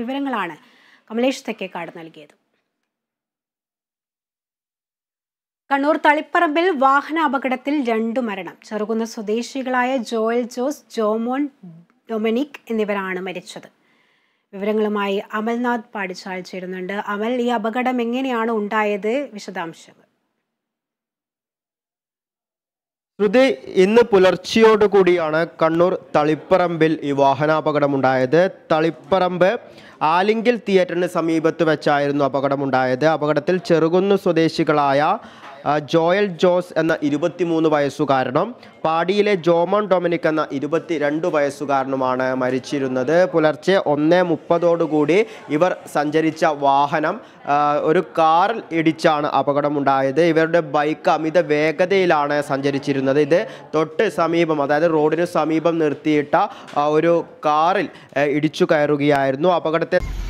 വിവരങ്ങളാണ് കമലേഷ് തെക്കേക്കാട് നൽകിയത് കണ്ണൂർ തളിപ്പറമ്പിൽ വാഹന അപകടത്തിൽ രണ്ടു മരണം ചെറുകുന്ന സ്വദേശികളായ ജോയൽ ജോസ് ജോമോൻ ഡൊമിനിക് എന്നിവരാണ് മരിച്ചത് വിവരങ്ങളുമായി അമൽനാഥ് പാടിച്ചാൽ ചേരുന്നുണ്ട് അമൽ ഈ അപകടം എങ്ങനെയാണ് ഉണ്ടായത് വിശദാംശങ്ങൾ ശ്രുതി ഇന്ന് പുലർച്ചെയോടുകൂടിയാണ് കണ്ണൂർ തളിപ്പറമ്പിൽ ഈ വാഹനാപകടമുണ്ടായത് തളിപ്പറമ്പ് ആലിങ്കിൽ തിയേറ്ററിന് സമീപത്ത് വെച്ചായിരുന്നു അപകടമുണ്ടായത് അപകടത്തിൽ ചെറുകുന്ന് സ്വദേശികളായ ജോയൽ ജോസ് എന്ന ഇരുപത്തിമൂന്ന് വയസ്സുകാരനും പാടിയിലെ ജോമോൺ ഡൊമിനിക് എന്ന ഇരുപത്തി രണ്ട് വയസ്സുകാരനുമാണ് മരിച്ചിരുന്നത് പുലർച്ചെ ഒന്ന് മുപ്പതോടുകൂടി ഇവർ സഞ്ചരിച്ച വാഹനം ഒരു കാറിൽ ഇടിച്ചാണ് അപകടമുണ്ടായത് ഇവരുടെ ബൈക്ക് അമിത വേഗതയിലാണ് സഞ്ചരിച്ചിരുന്നത് ഇത് തൊട്ട് സമീപം അതായത് റോഡിന് സമീപം നിർത്തിയിട്ട ഒരു കാറിൽ ഇടിച്ചു കയറുകയായിരുന്നു അപകടത്തെ